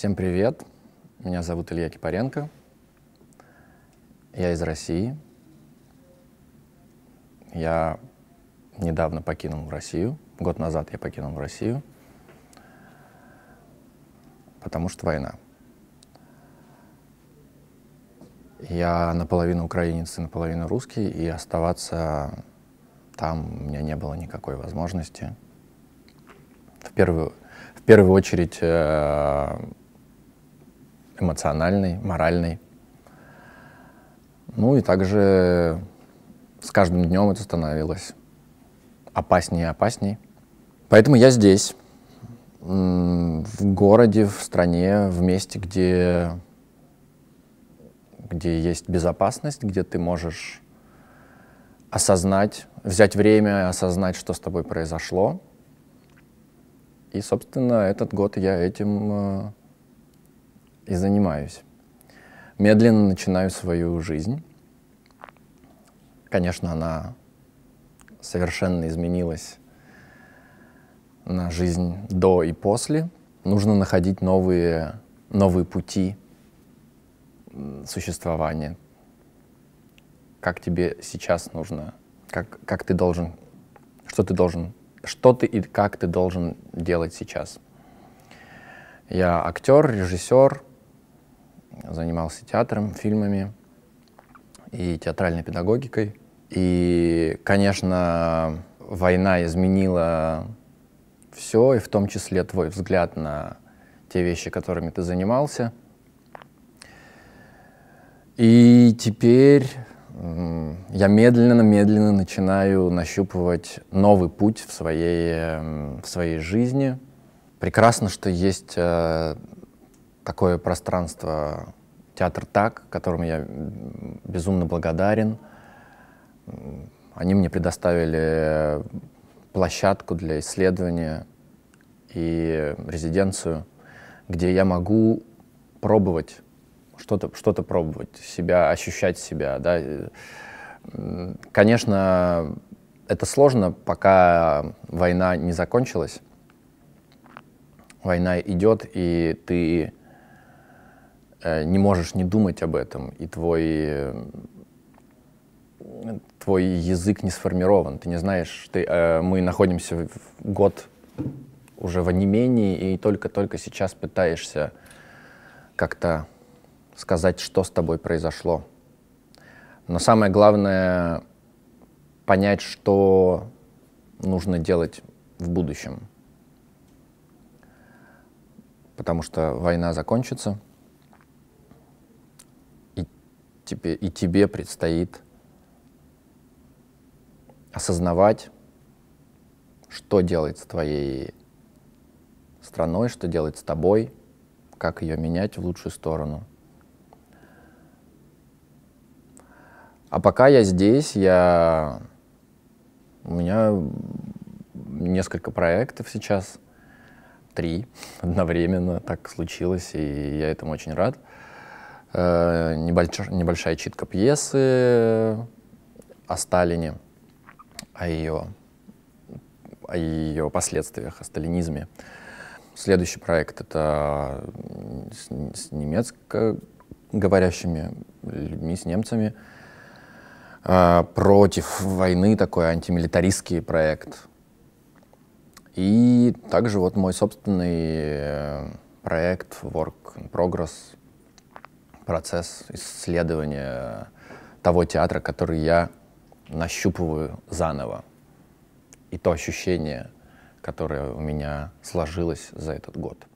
Всем привет. Меня зовут Илья Кипаренко. Я из России. Я недавно покинул Россию. Год назад я покинул Россию. Потому что война. Я наполовину украинец и наполовину русский, и оставаться там у меня не было никакой возможности. В первую, в первую очередь э, эмоциональный, моральный. Ну и также с каждым днем это становилось опаснее и опаснее. Поэтому я здесь, в городе, в стране, в месте, где, где есть безопасность, где ты можешь осознать, взять время, осознать, что с тобой произошло. И, собственно, этот год я этим э, и занимаюсь. Медленно начинаю свою жизнь. Конечно, она совершенно изменилась на жизнь до и после. Нужно находить новые, новые пути существования. Как тебе сейчас нужно, как, как ты должен, что ты должен, что ты и как ты должен делать сейчас. Я актер, режиссер, занимался театром, фильмами и театральной педагогикой. И, конечно, война изменила все, и в том числе твой взгляд на те вещи, которыми ты занимался. И теперь я медленно-медленно начинаю нащупывать новый путь в своей, в своей жизни. Прекрасно, что есть э, такое пространство театр «Так», которому я безумно благодарен. Они мне предоставили площадку для исследования и резиденцию, где я могу пробовать, что-то что то пробовать, себя, ощущать себя. Да. Конечно, это сложно, пока война не закончилась. Война идет, и ты Э, не можешь не думать об этом, и твой, э, твой язык не сформирован. Ты не знаешь, ты, э, мы находимся в год уже в онемении, и только-только сейчас пытаешься как-то сказать, что с тобой произошло. Но самое главное — понять, что нужно делать в будущем. Потому что война закончится — тебе, и тебе предстоит осознавать, что делает с твоей страной, что делает с тобой, как ее менять в лучшую сторону. А пока я здесь, я... у меня несколько проектов сейчас, три одновременно так случилось, и я этому очень рад. Э, небольш, небольшая читка пьесы э, о Сталине, о ее, о ее последствиях, о сталинизме. Следующий проект — это э, с, с немецко говорящими людьми, с немцами, э, против войны, такой антимилитаристский проект. И также вот мой собственный проект Work in Progress — процесс исследования того театра, который я нащупываю заново. И то ощущение, которое у меня сложилось за этот год.